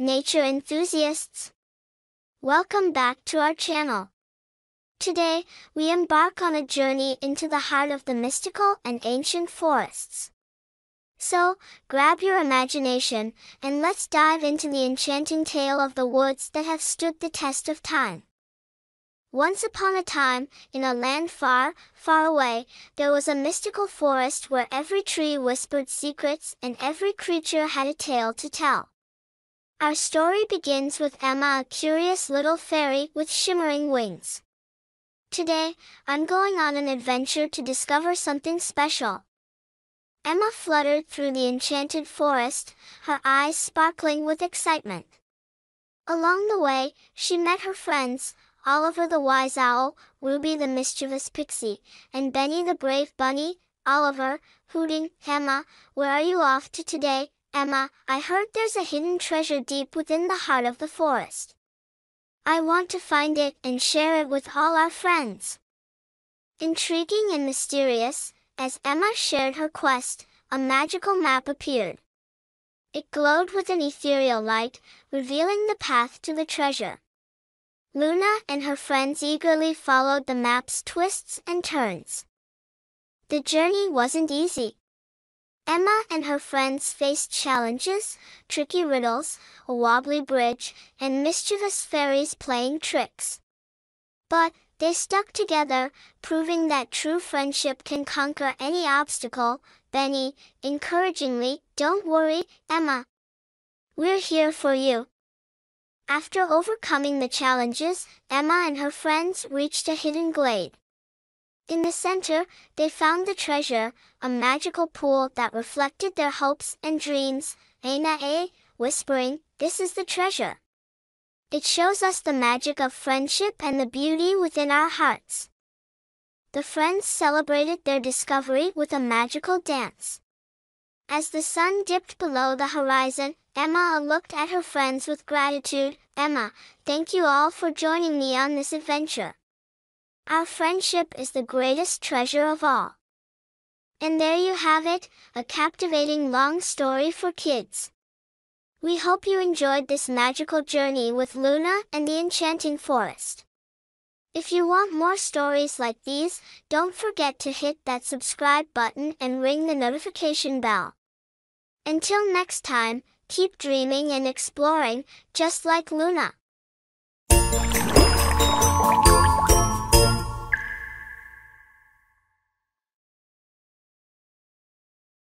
nature enthusiasts. Welcome back to our channel. Today, we embark on a journey into the heart of the mystical and ancient forests. So, grab your imagination, and let's dive into the enchanting tale of the woods that have stood the test of time. Once upon a time, in a land far, far away, there was a mystical forest where every tree whispered secrets and every creature had a tale to tell. Our story begins with Emma, a curious little fairy with shimmering wings. Today, I'm going on an adventure to discover something special. Emma fluttered through the enchanted forest, her eyes sparkling with excitement. Along the way, she met her friends, Oliver the wise owl, Ruby the mischievous pixie, and Benny the brave bunny, Oliver, hooting, Emma, where are you off to today? Emma, I heard there's a hidden treasure deep within the heart of the forest. I want to find it and share it with all our friends. Intriguing and mysterious, as Emma shared her quest, a magical map appeared. It glowed with an ethereal light, revealing the path to the treasure. Luna and her friends eagerly followed the map's twists and turns. The journey wasn't easy, Emma and her friends faced challenges, tricky riddles, a wobbly bridge, and mischievous fairies playing tricks. But, they stuck together, proving that true friendship can conquer any obstacle. Benny, encouragingly, don't worry, Emma. We're here for you. After overcoming the challenges, Emma and her friends reached a hidden glade. In the center, they found the treasure, a magical pool that reflected their hopes and dreams, a whispering, this is the treasure. It shows us the magic of friendship and the beauty within our hearts. The friends celebrated their discovery with a magical dance. As the sun dipped below the horizon, Emma looked at her friends with gratitude. Emma, thank you all for joining me on this adventure. Our friendship is the greatest treasure of all. And there you have it, a captivating long story for kids. We hope you enjoyed this magical journey with Luna and the Enchanting Forest. If you want more stories like these, don't forget to hit that subscribe button and ring the notification bell. Until next time, keep dreaming and exploring, just like Luna.